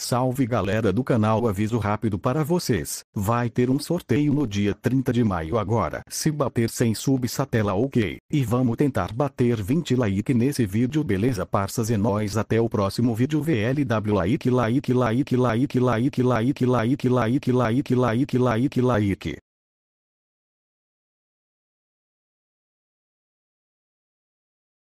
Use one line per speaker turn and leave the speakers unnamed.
Salve galera do canal aviso rápido para vocês, vai ter um sorteio no dia 30 de maio agora. Se bater 100 subs a tela ok, e vamos tentar bater 20 like nesse vídeo beleza parças e nós até o próximo vídeo VLW like like like like like like like like like like like like like like